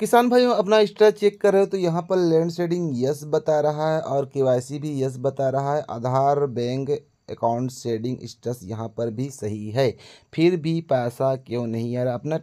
किसान भाइयों अपना स्टेटस चेक कर रहे हो तो यहाँ पर लैंड शेडिंग यस बता रहा है और के भी यस बता रहा है Aadhaar bank account seeding status यहाँ पर भी सही है फिर भी पैसा क्यों नहीं आ रहा अपना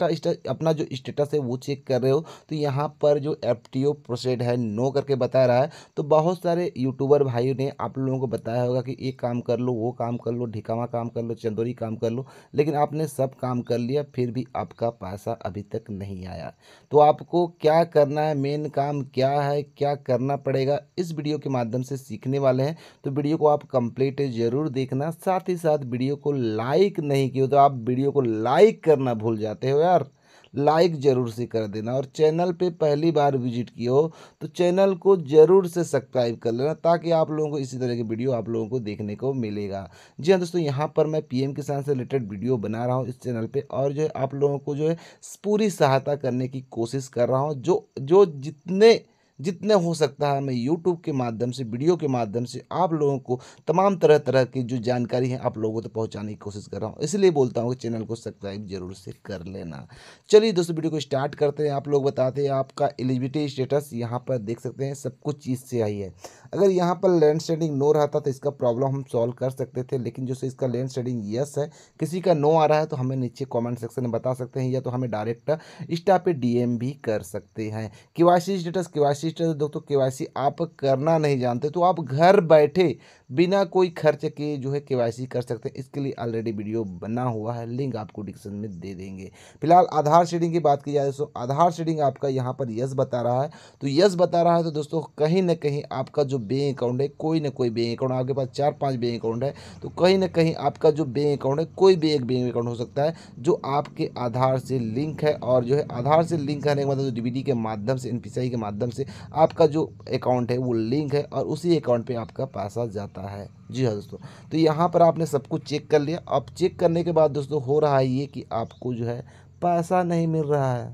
अपना जो स्टेटस है वो चेक कर रहे हो तो यहाँ पर जो एफ टी ओ प्रोसेड है नो करके बता रहा है तो बहुत सारे यूट्यूबर भाइयों ने आप लोगों को बताया होगा कि एक काम कर लो वो काम कर लो ढिकावा काम कर लो चंदोरी काम कर लो लेकिन आपने सब काम कर लिया फिर भी आपका पैसा अभी तक नहीं आया तो आपको क्या करना है मेन काम क्या है क्या करना पड़ेगा इस वीडियो के माध्यम से सीखने वाले हैं तो वीडियो को आप कंप्लीट ज़रूर देखना साथ ही साथ वीडियो को लाइक नहीं किया तो आप वीडियो को लाइक करना भूल जाते हो यार लाइक ज़रूर से कर देना और चैनल पे पहली बार विजिट किया हो तो चैनल को ज़रूर से सब्सक्राइब कर लेना ताकि आप लोगों को इसी तरह की वीडियो आप लोगों को देखने को मिलेगा जी हाँ दोस्तों यहाँ पर मैं पीएम किसान से रिलेटेड वीडियो बना रहा हूँ इस चैनल पर और जो है आप लोगों को जो है पूरी सहायता करने की कोशिश कर रहा हूँ जो जो जितने जितने हो सकता है मैं यूट्यूब के माध्यम से वीडियो के माध्यम से आप लोगों को तमाम तरह तरह की जो जानकारी है आप लोगों तक तो पहुँचाने की कोशिश कर रहा हूँ इसलिए बोलता हूँ कि चैनल को सब्सक्राइब जरूर से कर लेना चलिए दोस्तों वीडियो को स्टार्ट करते हैं आप लोग बताते हैं आपका एलिजिबिलिटी स्टेटस यहाँ पर देख सकते हैं सब कुछ चीज़ से आई है अगर यहाँ पर लैंड शेडिंग नो रहता तो इसका प्रॉब्लम हम सॉल्व कर सकते थे लेकिन जो इसका लैंड शेडिंग यस है किसी का नो आ रहा है तो हमें नीचे कॉमेंट सेक्शन में बता सकते हैं या तो हमें डायरेक्ट इंस्टा पे डी भी कर सकते हैं K Y C status K Y C status दोस्तों के वाई सी आप करना नहीं जानते तो आप घर बैठे बिना कोई खर्च के जो है के कर सकते हैं इसके लिए ऑलरेडी वीडियो बना हुआ है लिंक आपको डिस्क्रिप्शन में दे देंगे फिलहाल आधार शेडिंग की बात की जाए दोस्तों आधार शेडिंग आपका यहाँ पर यस बता रहा है तो यस बता रहा है तो दोस्तों कहीं ना कहीं आपका जो बैंक अकाउंट है कोई ना कोई बैंक अकाउंट आपके पास चार पाँच बैंक अकाउंट है तो कहीं ना कहीं आपका जो बैंक अकाउंट है कोई भी एक बैंक अकाउंट हो सकता है जो आपके आधार से लिंक है और जो है आधार से लिंक करने के मतलब जो डी के माध्यम से एन के माध्यम से आपका जो अकाउंट है वो लिंक है और उसी अकाउंट पर आपका पैसा जाता है रहा है जी हाँ दोस्तों तो यहाँ पर आपने सब कुछ चेक कर लिया अब चेक करने के बाद दोस्तों हो रहा है ये कि आपको जो है पैसा नहीं मिल रहा है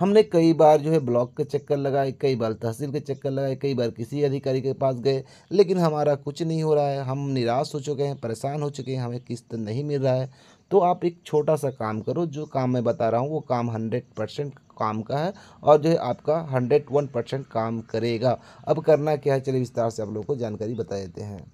हमने कई बार जो है ब्लॉक के चक्कर लगाए कई बार तहसील के चक्कर लगाए कई बार किसी अधिकारी के पास गए लेकिन हमारा कुछ नहीं हो रहा है हम निराश हो चुके हैं परेशान हो चुके हैं हमें किस्त नहीं मिल रहा है तो आप एक छोटा सा काम करो जो काम मैं बता रहा हूँ वो काम हंड्रेड परसेंट काम का है और जो है आपका हंड्रेड वन परसेंट काम करेगा अब करना क्या है चलिए विस्तार से आप लोगों को जानकारी बता देते हैं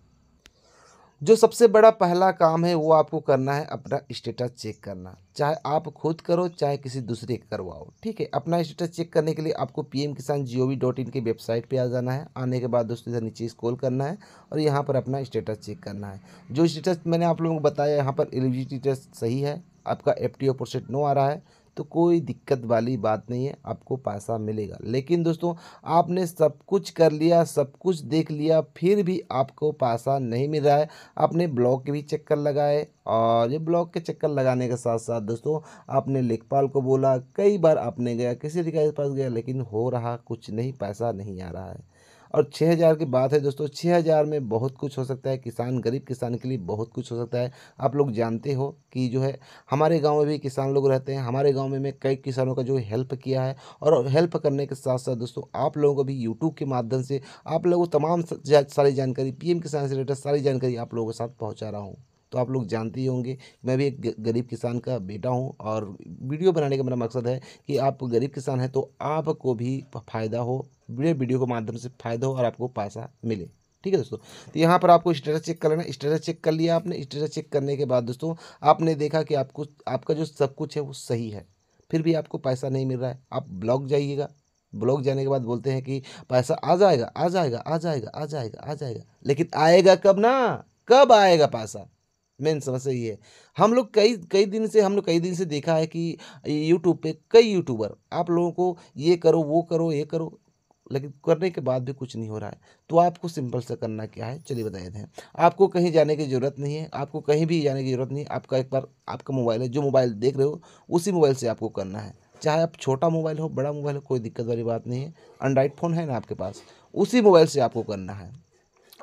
जो सबसे बड़ा पहला काम है वो आपको करना है अपना स्टेटस चेक करना चाहे आप खुद करो चाहे किसी दूसरे करवाओ ठीक है अपना स्टेटस चेक करने के लिए आपको पी एम किसान जी ओ वी डॉट इन की वेबसाइट पे आ जाना है आने के बाद दोस्तों इधर नीचे स्कॉल करना है और यहाँ पर अपना स्टेटस चेक करना है जो स्टेटस मैंने आप लोगों को बताया यहाँ पर एलिजिबिलिटी टेस्ट सही है आपका F T O percent no आ रहा है तो कोई दिक्कत वाली बात नहीं है आपको पैसा मिलेगा लेकिन दोस्तों आपने सब कुछ कर लिया सब कुछ देख लिया फिर भी आपको पैसा नहीं मिल रहा है आपने ब्लॉक के भी चक्कर लगाए और ये ब्लॉक के चक्कर लगाने के साथ साथ दोस्तों आपने लेखपाल को बोला कई बार आपने गया किसी के पास गया लेकिन हो रहा कुछ नहीं पैसा नहीं आ रहा है और छः हज़ार की बात है दोस्तों छः हज़ार में बहुत कुछ हो सकता है किसान गरीब किसान के लिए बहुत कुछ हो सकता है आप लोग जानते हो कि जो है हमारे गाँव में भी किसान लोग रहते हैं हमारे गाँव में मैं कई किसानों का जो हेल्प किया है और हेल्प करने के साथ साथ दोस्तों आप लोगों को भी यूट्यूब के माध्यम से आप लोगों को तमाम सारी जानकारी पी किसान से रिलेटेड सारी जानकारी आप लोगों के साथ पहुँचा रहा हूँ तो आप लोग जानते ही होंगे मैं भी एक गरीब किसान का बेटा हूँ और वीडियो बनाने का मेरा मकसद है कि आप गरीब किसान हैं तो आपको भी फ़ायदा हो वीडियो वीडियो के माध्यम से फ़ायदा हो और आपको पैसा मिले ठीक है दोस्तों तो यहाँ पर आपको स्टेटस चेक कर लेना स्टेटस चेक कर लिया आपने स्टेटस चेक करने के बाद दोस्तों आपने देखा कि आपको आपका जो सब कुछ है वो सही है फिर भी आपको पैसा नहीं मिल रहा है आप ब्लॉग जाइएगा ब्लॉग जाने के बाद बोलते हैं कि पैसा आ जाएगा आ जाएगा आ जाएगा आ जाएगा आ जाएगा लेकिन आएगा कब ना कब आएगा पैसा मेन समस्या ये है हम लोग कई कई दिन से हम लोग कई दिन से देखा है कि यूट्यूब पे कई यूट्यूबर आप लोगों को ये करो वो करो ये करो लेकिन करने के बाद भी कुछ नहीं हो रहा है तो आपको सिंपल सा करना क्या है चलिए बताए दें आपको कहीं जाने की ज़रूरत नहीं है आपको कहीं भी जाने की ज़रूरत नहीं आपका एक बार आपका मोबाइल है जो मोबाइल देख रहे हो उसी मोबाइल से आपको करना है चाहे आप छोटा मोबाइल हो बड़ा मोबाइल हो कोई दिक्कत वाली बात नहीं है एंड्राइड फ़ोन है ना आपके पास उसी मोबाइल से आपको करना है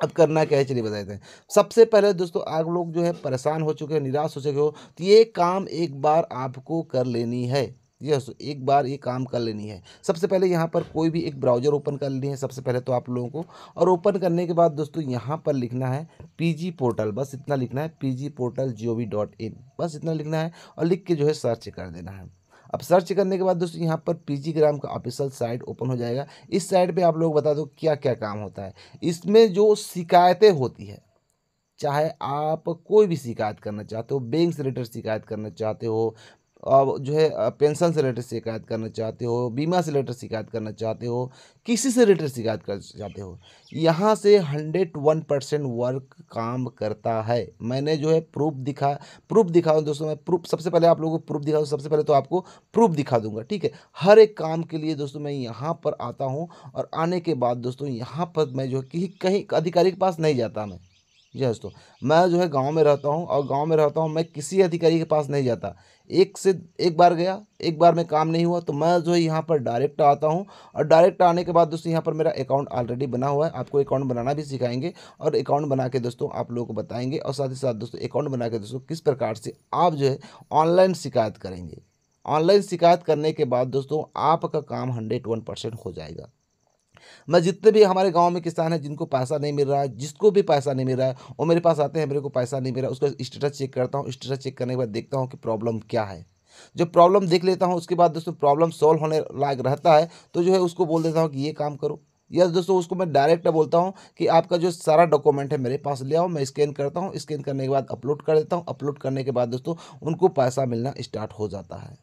अब करना क्या है चलिए बताए दें सबसे पहले दोस्तों आप लोग जो है परेशान हो चुके हो निराश हो चुके हो तो ये काम एक बार आपको कर लेनी है यस एक बार ये काम कर लेनी है सबसे पहले यहाँ पर कोई भी एक ब्राउज़र ओपन कर लेनी है सबसे पहले तो आप लोगों को और ओपन करने के बाद दोस्तों यहाँ पर लिखना है पी पोर्टल बस इतना लिखना है P portal G dot in बस इतना लिखना है और लिख के जो है सर्च कर देना है अब सर्च करने के बाद दोस्तों यहाँ पर पी ग्राम का ऑफिशियल साइट ओपन हो जाएगा इस साइट पे आप लोग बता दो क्या क्या काम होता है इसमें जो शिकायतें होती है चाहे आप कोई भी शिकायत करना चाहते हो बैंक से रिलेटेड शिकायत करना चाहते हो जो है पेंशन से रिलेटेड शिकायत करना चाहते हो बीमा से रिलेटेड शिकायत करना चाहते हो किसी से रिलेटेड शिकायत करना चाहते हो यहाँ से हंड्रेड वन परसेंट वर्क काम करता है मैंने जो है प्रूफ दिखा प्रूफ दिखा दोस्तों मैं प्रूफ सबसे पहले आप लोगों को प्रूफ दिखा सबसे पहले तो आपको प्रूफ दिखा दूंगा ठीक है हर एक काम के लिए दोस्तों मैं यहाँ पर आता हूँ और आने के बाद दोस्तों यहाँ पर मैं जो कहीं कहीं अधिकारी के पास नहीं जाता मैं जी दोस्तों मैं जो है गांव में रहता हूं और गांव में रहता हूं मैं किसी अधिकारी के पास नहीं जाता एक से एक बार गया एक बार में काम नहीं हुआ तो मैं जो है यहाँ पर डायरेक्ट आता हूँ और डायरेक्ट आने के बाद दोस्तों यहाँ पर मेरा अकाउंट ऑलरेडी बना हुआ है आपको अकाउंट बनाना भी सिखाएंगे और अकाउंट बना के दोस्तों आप लोगों को बताएंगे और साथ ही साथ दोस्तों अकाउंट बना के दोस्तों किस प्रकार से आप जो है ऑनलाइन शिकायत करेंगे ऑनलाइन शिकायत करने के बाद दोस्तों आपका काम हंड्रेड वन परसेंट हो जाएगा मैं जितने भी हमारे गाँव में किसान हैं जिनको पैसा नहीं मिल रहा है जिसको भी पैसा नहीं मिल रहा है वो मेरे पास आते हैं मेरे को पैसा नहीं मिल रहा उसका स्टेटस चेक करता हूँ स्टेटस चेक करने के बाद देखता हूँ कि प्रॉब्लम क्या है जो प्रॉब्लम देख लेता हूँ उसके बाद दोस्तों प्रॉब्लम सॉल्व होने लायक रहता है तो जो है उसको बोल देता हूँ कि ये काम करो या दोस्तों उसको मैं डायरेक्ट बोलता हूँ कि आपका जो सारा डॉक्यूमेंट है मेरे पास ले आओ मैं स्कैन करता हूँ स्कैन करने के बाद अपलोड कर देता हूँ अपलोड करने के बाद दोस्तों उनको पैसा मिलना स्टार्ट हो जाता है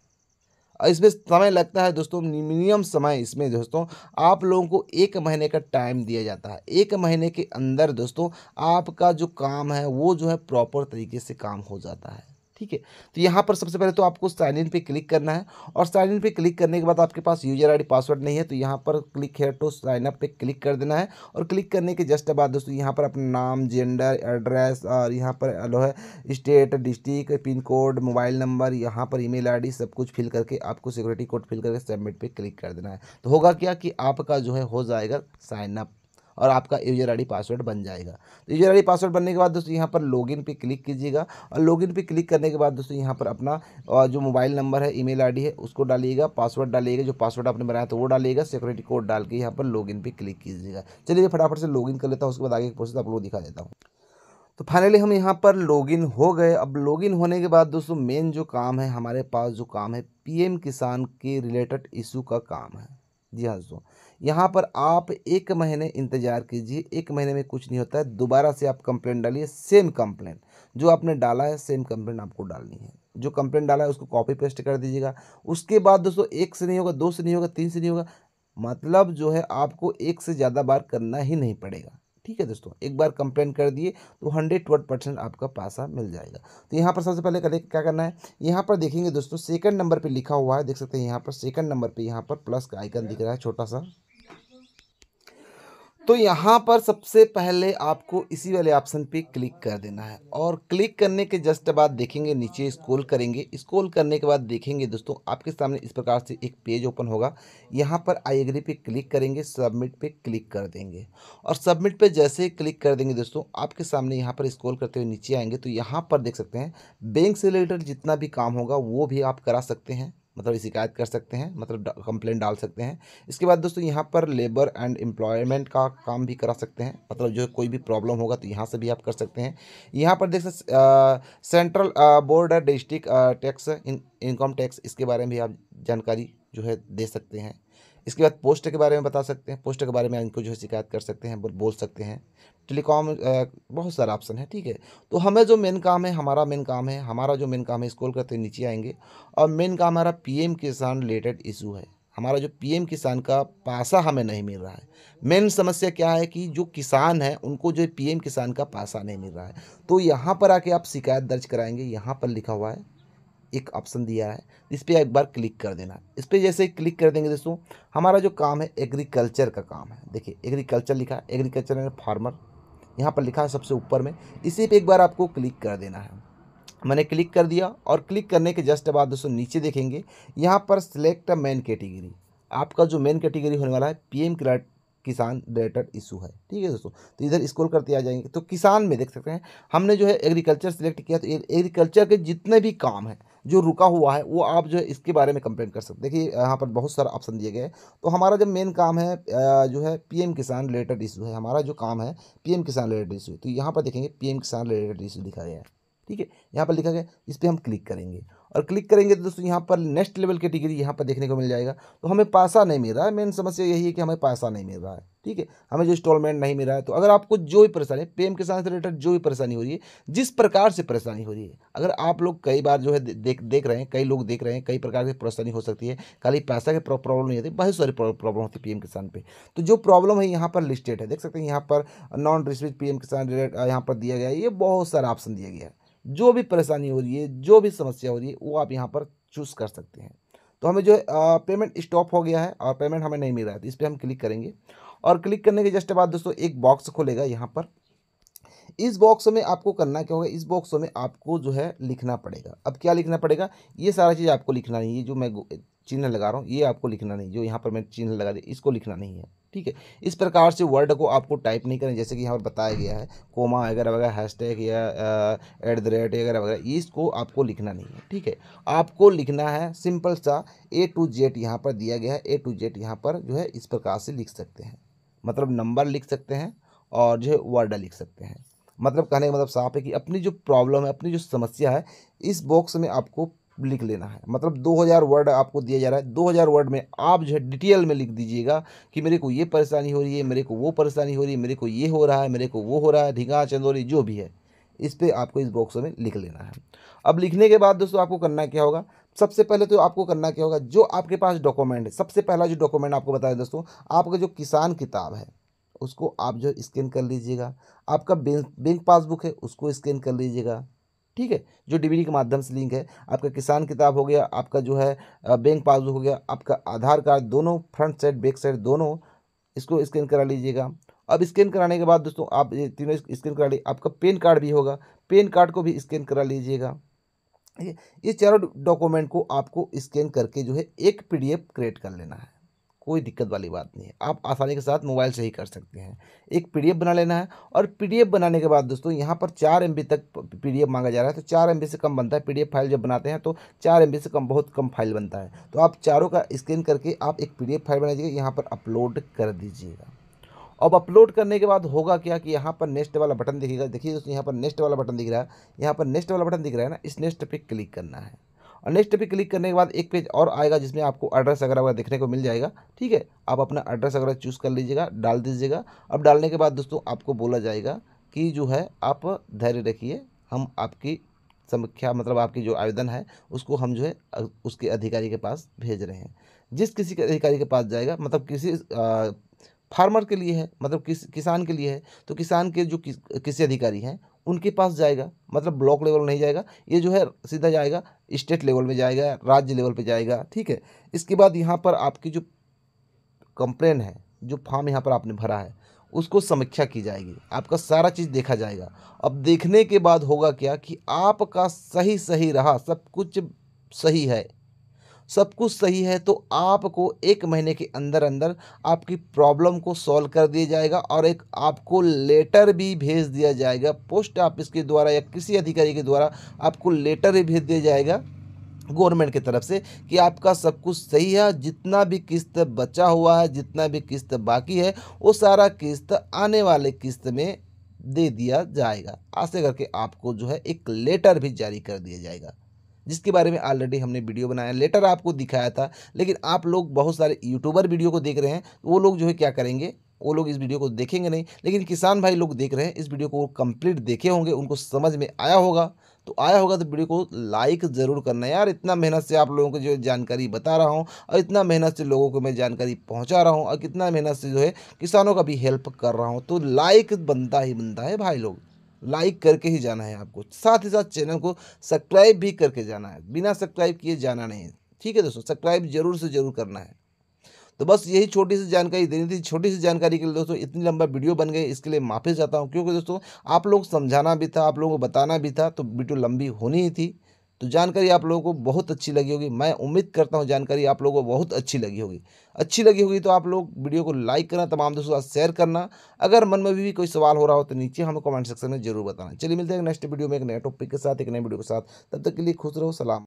इसमें समय लगता है दोस्तों मिनिमम समय इसमें दोस्तों आप लोगों को एक महीने का टाइम दिया जाता है एक महीने के अंदर दोस्तों आपका जो काम है वो जो है प्रॉपर तरीके से काम हो जाता है ठीक है तो यहाँ पर सबसे पहले तो आपको साइन इन पे क्लिक करना है और साइन इन पे क्लिक करने के बाद आपके पास यूजर आईडी पासवर्ड नहीं है तो यहाँ पर क्लिक है टू साइन अप पे क्लिक कर देना है और क्लिक करने के जस्ट बाद दोस्तों यहाँ पर अपना नाम जेंडर एड्रेस और यहाँ पर अलो है state district pin code mobile number यहाँ पर ईमेल डी सब कुछ फिल करके आपको सिक्योरिटी कोड फिल करके सबमिट पर क्लिक कर देना है तो होगा क्या कि आपका जो है हो जाएगा साइनअप और आपका यूजर आई पासवर्ड बन जाएगा तो यूजर आई पासवर्ड बनने के बाद दोस्तों यहाँ पर लॉग पे क्लिक कीजिएगा और लॉग पे क्लिक करने के बाद दोस्तों यहाँ पर अपना जो मोबाइल नंबर है ई मेल है उसको डालिएगा पासवर्ड डालिएगा जो पासवर्ड आपने बनाया था वो डालिएगा सिक्योरिटी कोड डाल के यहाँ पर लॉग पे क्लिक कीजिएगा चलिए फटाफट से लॉग कर लेता हूँ उसके बाद आगे प्रोसेस आप लोग दिखा देता हूँ तो फाइनली हम यहाँ पर लॉगिन हो गए अब लॉगिन होने के बाद दोस्तों मेन जो काम है हमारे पास जो काम है पीएम किसान के रिलेटेड इशू का काम है जी हाँ दोस्तों यहाँ पर आप एक महीने इंतज़ार कीजिए एक महीने में कुछ नहीं होता है दोबारा से आप कंप्लेन डालिए सेम कंप्लेन जो आपने डाला है सेम कंप्लेन आपको डालनी है जो कंप्लेन डाला है उसको कॉपी पेस्ट कर दीजिएगा उसके बाद दोस्तों एक से नहीं होगा दो से नहीं होगा तीन से नहीं होगा मतलब जो है आपको एक से ज़्यादा बार करना ही नहीं पड़ेगा ठीक है दोस्तों एक बार कंप्लेन कर दिए तो हंड्रेड ट्वेल्व परसेंट आपका पैसा मिल जाएगा तो यहाँ पर सबसे पहले करें क्या करना है यहाँ पर देखेंगे दोस्तों सेकंड नंबर पर लिखा हुआ है देख सकते हैं यहाँ पर सेकंड नंबर पर यहाँ पर प्लस का आइकन दिख रहा है छोटा सा तो यहाँ पर सबसे पहले आपको इसी वाले ऑप्शन पे क्लिक कर देना है और क्लिक करने के जस्ट बाद देखेंगे नीचे स्क्रॉल करेंगे स्क्रॉल करने के बाद देखेंगे दोस्तों आपके सामने इस प्रकार से एक पेज ओपन होगा यहाँ पर आई एग्री पे क्लिक करेंगे सबमिट पे क्लिक कर देंगे और सबमिट पे जैसे क्लिक कर देंगे दोस्तों आपके सामने यहाँ पर स्कोल करते हुए नीचे आएंगे तो यहाँ पर देख सकते हैं बैंक से रिलेटेड जितना भी काम होगा वो भी आप करा सकते हैं मतलब शिकायत कर सकते हैं मतलब कंप्लेंट डाल सकते हैं इसके बाद दोस्तों यहाँ पर लेबर एंड एम्प्लॉयमेंट का काम भी करा सकते हैं मतलब जो कोई भी प्रॉब्लम होगा तो यहाँ से भी आप कर सकते हैं यहाँ पर देख सकते central board district tax income tax इसके बारे में भी आप जानकारी जो है दे सकते हैं इसके बाद पोस्ट के बारे में बता सकते हैं पोस्ट के बारे में इनको जो है शिकायत कर सकते हैं बोल सकते हैं टेलीकॉम बहुत सारा ऑप्शन है ठीक है तो हमें जो मेन काम है हमारा मेन काम है हमारा जो मेन काम है स्कोल करते नीचे आएंगे और मेन काम हमारा पीएम किसान रिलेटेड इशू है हमारा जो पीएम किसान का पासा हमें नहीं मिल रहा है मेन समस्या क्या है कि जो किसान है उनको जो पी किसान का पासा नहीं मिल रहा है तो यहाँ पर आके आप शिकायत दर्ज कराएंगे यहाँ पर लिखा हुआ है एक ऑप्शन दिया है इस पर एक बार क्लिक कर देना इस पर जैसे क्लिक कर देंगे दोस्तों हमारा जो काम है एग्रीकल्चर का काम है देखिए एग्रीकल्चर लिखा है एग्रीकल्चर यानी फार्मर यहाँ पर लिखा है सबसे ऊपर में इसी पर एक बार आपको क्लिक कर देना है मैंने क्लिक कर दिया और क्लिक करने के जस्ट बाद दोस्तों नीचे देखेंगे यहाँ पर सिलेक्ट मेन कैटेगरी आपका जो मेन कैटेगरी होने वाला है P M Kisan related issue है ठीक है दोस्तों तो इधर स्क्रॉल करते आ जाएंगे तो किसान में देख सकते हैं हमने जो है एग्रीकल्चर सिलेक्ट किया तो एग्रीकल्चर के जितने भी काम हैं जो रुका हुआ है वो आप जो है इसके बारे में कंप्लेन कर सकते देखिए यहाँ पर बहुत सारे ऑप्शन दिए गए तो हमारा जब मेन काम है जो है पीएम किसान रिलेटेड इशू है हमारा जो काम है पीएम किसान रिलेटेड इशू तो यहाँ पर देखेंगे पीएम किसान रिलेटेड इशू लिखा गया है ठीक है यहाँ पर लिखा गया इस पर हम क्लिक करेंगे और क्लिक करेंगे तो दोस्तों यहाँ पर नेक्स्ट लेवल डिग्री यहाँ पर देखने को मिल जाएगा तो हमें पैसा नहीं मिल रहा है मेन समस्या यही है कि हमें पैसा नहीं मिल रहा है ठीक है हमें जो इंस्टॉलमेंट नहीं मिल रहा है तो अगर आपको जो भी परेशानी पेम किसान से रिलेटेड जो भी परेशानी हो रही है जिस प्रकार से परेशानी हो रही है अगर आप लोग कई बार जो है देख देख रहे हैं कई लोग देख रहे हैं कई प्रकार की परेशानी हो सकती है खाली पैसा की प्रॉब्लम नहीं होती बहुत सारी प्रॉब्लम होती है पी किसान पर तो जो प्रॉब्लम है यहाँ पर लिस्टेड है देख सकते हैं यहाँ पर non receive P Kisan related यहाँ पर दिया गया है ये बहुत सारा ऑप्शन दिया गया है जो भी परेशानी हो रही है जो भी समस्या हो रही है वो आप यहाँ पर चूज़ कर सकते हैं तो हमें जो पेमेंट स्टॉप हो गया है और पेमेंट हमें नहीं मिल रहा है तो इस पर हम क्लिक करेंगे और क्लिक करने के जस्ट बाद दोस्तों एक बॉक्स खोलेगा यहाँ पर इस बॉक्स में आपको करना क्या होगा इस बॉक्स में आपको जो है लिखना पड़ेगा अब क्या लिखना पड़ेगा ये सारा चीज़ आपको लिखना नहीं है जो मैं चिन्ह लगा रहा हूँ ये आपको लिखना नहीं जो यहाँ पर मैंने चिन्ह लगा दिया इसको लिखना नहीं है ठीक है इस प्रकार से वर्ड को आपको टाइप नहीं करना जैसे कि यहाँ पर बताया गया है कोमा वगैरह वगैरह हैशटैग या एट द रेट वगैरह वगैरह इसको आपको लिखना नहीं है ठीक है आपको लिखना है सिंपल सा ए टू जेड यहाँ पर दिया गया है ए टू जेड यहाँ पर जो है इस प्रकार से लिख सकते हैं मतलब नंबर लिख सकते हैं और जो है वर्ड लिख सकते हैं मतलब कहने का मतलब साफ है कि अपनी जो प्रॉब्लम है अपनी जो समस्या है इस बॉक्स में आपको लिख लेना है मतलब 2000 वर्ड आपको दिया जा रहा है 2000 वर्ड में आप जो है डिटेल में लिख दीजिएगा कि मेरे को ये परेशानी हो रही है मेरे को वो परेशानी हो रही है मेरे को ये हो रहा है मेरे को वो हो रहा है ढिंगा चंदोरी जो भी है इस पर आपको इस बॉक्स में लिख लेना है अब लिखने के बाद दोस्तों आपको करना क्या होगा सबसे पहले तो आपको करना क्या होगा जो आपके पास डॉक्यूमेंट है सबसे पहला जो डॉक्यूमेंट आपको बताया दोस्तों आपका जो किसान किताब है उसको आप जो स्कैन कर लीजिएगा आपका बैंक बैंक पासबुक है उसको स्कैन कर लीजिएगा ठीक है जो डीबीडी के माध्यम से लिंक है आपका किसान किताब हो गया आपका जो है बैंक पासबुक हो गया आपका आधार कार्ड दोनों फ्रंट साइड बैक साइड दोनों इसको स्कैन करा लीजिएगा अब स्कैन कराने के बाद दोस्तों आप ये तीनों स्कैन करा लीजिए आपका पेन कार्ड भी होगा पेन कार्ड को भी स्कैन करा लीजिएगा ये चारों डॉक्यूमेंट को आपको स्कैन करके जो है एक पीडीएफ क्रिएट कर लेना है कोई दिक्कत वाली बात नहीं है आप आसानी के साथ मोबाइल से ही कर सकते हैं एक पीडीएफ बना लेना है और पीडीएफ बनाने के बाद दोस्तों यहाँ पर चार एम तक पीडीएफ मांगा जा रहा है तो चार एम से कम बनता है पीडीएफ फाइल जब बनाते हैं तो चार एम से कम बहुत कम फाइल बनता है तो आप चारों का स्कैन करके आप एक पी फाइल बना दीजिए यहाँ पर अपलोड कर दीजिएगा अब अपलोड करने के बाद होगा क्या कि यहाँ पर नेक्स्ट वाला बटन दिखेगा देखिए दोस्तों यहाँ पर नेक्स्ट वाला बटन दिख रहा है यहाँ पर नेक्स्ट वाला बटन दिख रहा है ना इस नेक्स्ट पर क्लिक करना है और नेक्स्ट पे क्लिक करने के बाद एक पेज और आएगा जिसमें आपको एड्रेस वगैरह वगैरह देखने को मिल जाएगा ठीक है आप अपना एड्रेस वगैरह चूज़ कर लीजिएगा डाल दीजिएगा अब डालने के बाद दोस्तों आपको बोला जाएगा कि जो है आप धैर्य रखिए हम आपकी समीक्षा मतलब आपकी जो आवेदन है उसको हम जो है उसके अधिकारी के पास भेज रहे हैं जिस किसी के अधिकारी के पास जाएगा मतलब किसी फार्मर के लिए है मतलब किस किसान के लिए है तो किसान के जो कि, किसी अधिकारी हैं उनके पास जाएगा मतलब ब्लॉक लेवल नहीं जाएगा ये जो है सीधा जाएगा स्टेट लेवल में जाएगा राज्य लेवल पे जाएगा ठीक है इसके बाद यहाँ पर आपकी जो कंप्लेन है जो फॉर्म यहाँ पर आपने भरा है उसको समीक्षा की जाएगी आपका सारा चीज़ देखा जाएगा अब देखने के बाद होगा क्या कि आपका सही सही रहा सब कुछ सही है सब कुछ सही है तो आपको एक महीने के अंदर अंदर आपकी प्रॉब्लम को सॉल्व कर दिया जाएगा और एक आपको लेटर भी भेज दिया जाएगा पोस्ट ऑफिस के द्वारा या किसी अधिकारी के द्वारा आपको लेटर भी भेज दिया जाएगा गवर्नमेंट की तरफ से कि आपका सब कुछ सही है जितना भी किस्त बचा हुआ है जितना भी किस्त बाकी है वो सारा किस्त आने वाले किस्त में दे दिया जाएगा ऐसे करके आपको जो है एक लेटर भी जारी कर दिया जाएगा जिसके बारे में ऑलरेडी हमने वीडियो बनाया लेटर आपको दिखाया था लेकिन आप लोग बहुत सारे यूट्यूबर वीडियो को देख रहे हैं वो लोग जो है क्या करेंगे वो लोग इस वीडियो को देखेंगे नहीं लेकिन किसान भाई लोग देख रहे हैं इस वीडियो को वो कंप्लीट देखे होंगे उनको समझ में आया होगा तो आया होगा तो वीडियो को लाइक ज़रूर करना यार इतना मेहनत से आप लोगों को जो जानकारी बता रहा हूँ और इतना मेहनत से लोगों को मैं जानकारी पहुँचा रहा हूँ और कितना मेहनत से जो है किसानों का भी हेल्प कर रहा हूँ तो लाइक बनता ही बनता है भाई लोग लाइक करके ही जाना है आपको साथ ही साथ चैनल को सब्सक्राइब भी करके जाना है बिना सब्सक्राइब किए जाना नहीं है ठीक है दोस्तों सब्सक्राइब जरूर से जरूर करना है तो बस यही छोटी सी जानकारी देनी थी छोटी सी जानकारी के लिए दोस्तों इतनी लंबा वीडियो बन गई इसके लिए माफी चाहता हूँ क्योंकि दोस्तों आप लोग समझाना भी था आप लोगों को बताना भी था तो वीडियो लंबी होनी ही थी तो जानकारी आप लोगों को बहुत अच्छी लगी होगी मैं उम्मीद करता हूँ जानकारी आप लोगों को बहुत अच्छी लगी होगी अच्छी लगी होगी तो आप लोग वीडियो को लाइक करना तमाम दोस्तों साथ शेयर करना अगर मन में भी, भी कोई सवाल हो रहा हो तो नीचे हमें कमेंट सेक्शन में जरूर बताना चलिए मिलते हैं नेक्स्ट वीडियो में एक नए टॉपिक के साथ एक नए वीडियो के साथ तब तक के लिए खुश रहो सलाम